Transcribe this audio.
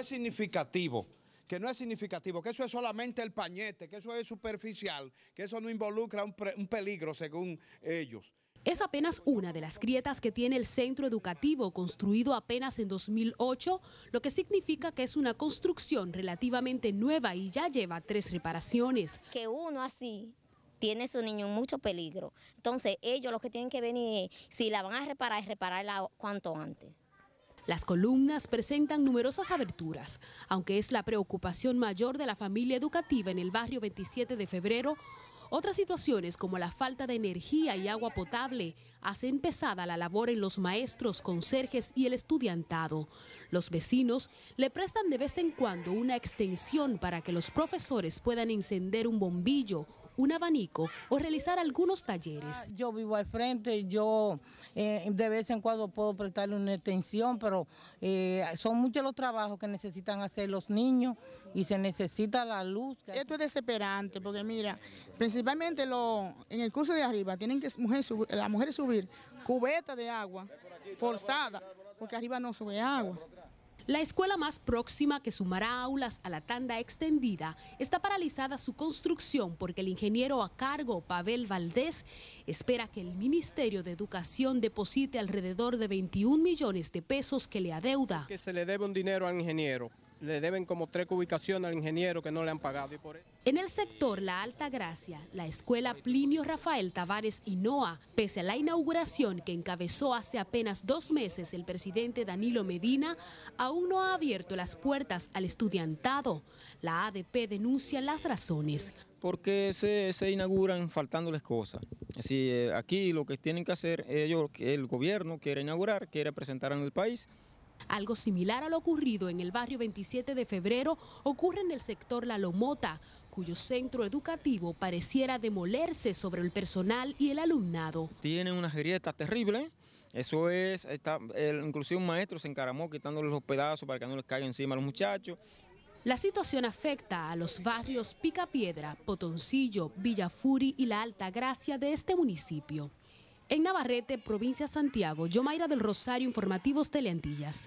es significativo, que no es significativo, que eso es solamente el pañete, que eso es superficial, que eso no involucra un, peligro según ellos. Es apenas una de las grietas que tiene el centro educativo, construido apenas en 2008, lo que significa que es una construcción relativamente nueva y ya lleva tres reparaciones. Que uno así tiene su niño en mucho peligro. Entonces ellos lo que tienen que venir, si la van a reparar, es repararla cuanto antes. Las columnas presentan numerosas aberturas, aunque es la preocupación mayor de la familia educativa en el barrio 27 de febrero, otras situaciones como la falta de energía y agua potable hacen pesada la labor en los maestros, conserjes y el estudiantado. Los vecinos le prestan de vez en cuando una extensión para que los profesores puedan encender un bombillo un abanico o realizar algunos talleres. Ah, yo vivo al frente, yo eh, de vez en cuando puedo prestarle una atención, pero eh, son muchos los trabajos que necesitan hacer los niños y se necesita la luz. Esto es desesperante porque mira, principalmente lo, en el curso de arriba tienen que mujer, sub, las mujeres subir cubeta de agua forzada porque arriba no sube agua. La escuela más próxima que sumará aulas a la tanda extendida está paralizada su construcción porque el ingeniero a cargo, Pavel Valdés, espera que el Ministerio de Educación deposite alrededor de 21 millones de pesos que le adeuda. Que se le debe un dinero al ingeniero le deben como tres ubicaciones al ingeniero que no le han pagado. por En el sector La Alta Gracia, la escuela Plinio Rafael Tavares Noa pese a la inauguración que encabezó hace apenas dos meses el presidente Danilo Medina, aún no ha abierto las puertas al estudiantado. La ADP denuncia las razones. Porque se, se inauguran faltándoles cosas. Es eh, aquí lo que tienen que hacer ellos, el gobierno quiere inaugurar, quiere presentar en el país algo similar a lo ocurrido en el barrio 27 de febrero ocurre en el sector La Lomota, cuyo centro educativo pareciera demolerse sobre el personal y el alumnado. Tienen unas grietas terribles. Eso es, está, inclusive un maestro se encaramó quitándole los pedazos para que no les caiga encima a los muchachos. La situación afecta a los barrios Picapiedra, Potoncillo, Villafuri y La Alta Gracia de este municipio. En Navarrete, provincia de Santiago, Yomaira del Rosario, Informativos Teleantillas.